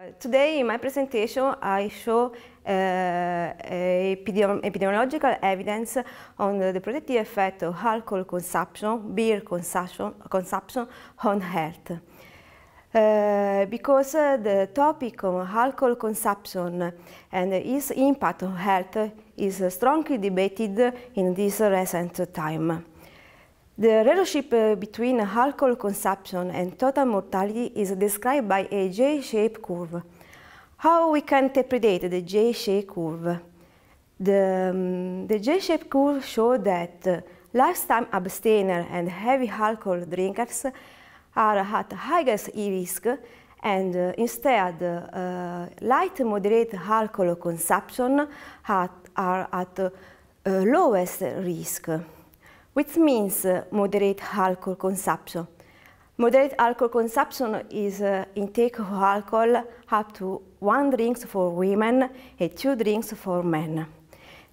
Uh, today in my presentation I show uh, epidemiological evidence on the, the, protective effect of alcohol consumption, beer consumption, consumption on health. Uh, because uh, the topic of alcohol consumption and its impact on health is strongly debated in this recent time. The relationship uh, between alcohol consumption and total mortality is described by a J-shaped curve. How we can interpret the J-shaped curve? The, um, the J-shaped curve shows that uh, lifetime abstainers and heavy alcohol drinkers are at highest risk and uh, instead uh, light moderate alcohol consumption at, are at uh, lowest risk which means uh, moderate alcohol consumption. Moderate alcohol consumption is uh, intake of alcohol up to one drink for women and two drinks for men.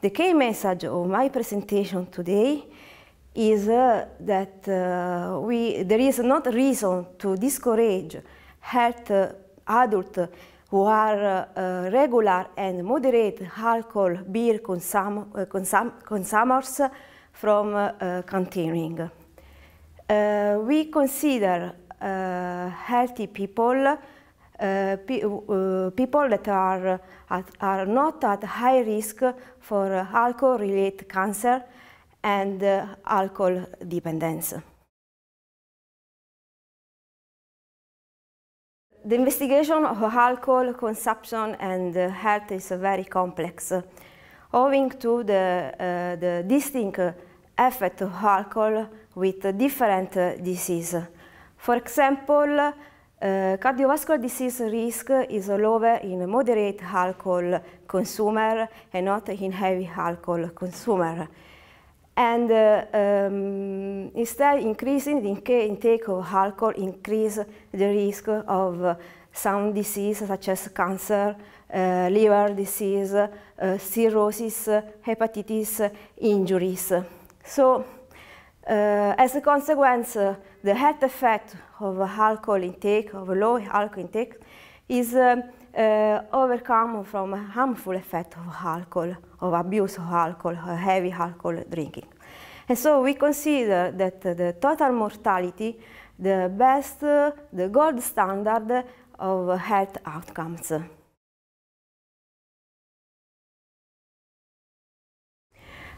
The key message of my presentation today is uh, that uh, we, there is not reason to discourage health uh, adults who are uh, regular and moderate alcohol beer consum uh, consum consumers from uh, continuing. Uh, we consider uh, healthy people uh, pe uh, people that are, at, are not at high risk for alcohol-related cancer and uh, alcohol dependence. The investigation of alcohol consumption and health is very complex owing to the, uh, the distinct uh, effect of alcohol with different uh, diseases. For example, uh, cardiovascular disease risk is lower in moderate alcohol consumer and not in heavy alcohol consumer. And uh, um, instead, increasing the intake of alcohol increase the risk of uh, some disease such as cancer, uh, liver disease, uh, cirrhosis, hepatitis, injuries. So uh, as a consequence, uh, the health effect of alcohol intake, of low alcohol intake, is uh, overcome from a harmful effect of alcohol, of abuse of alcohol, of heavy alcohol drinking. And so we consider that the total mortality the best, uh, the gold standard of health outcomes.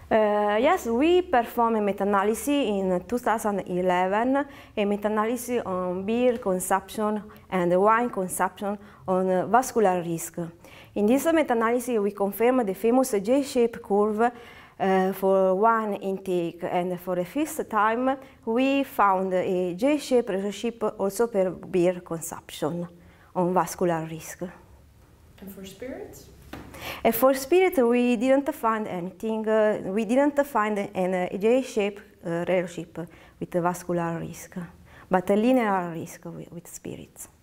Uh, yes, we performed a meta-analysis in 2011, a meta-analysis on beer consumption and wine consumption on vascular risk. In this meta-analysis, we confirmed the famous J-shaped curve uh, for wine intake, and for the first time, we found a J-shaped relationship also per beer consumption on vascular risk. And for spirits? And for spirit, we didn't find anything. Uh, we didn't find an uh, J-shaped uh, relationship with vascular risk, but a linear risk with, with spirits.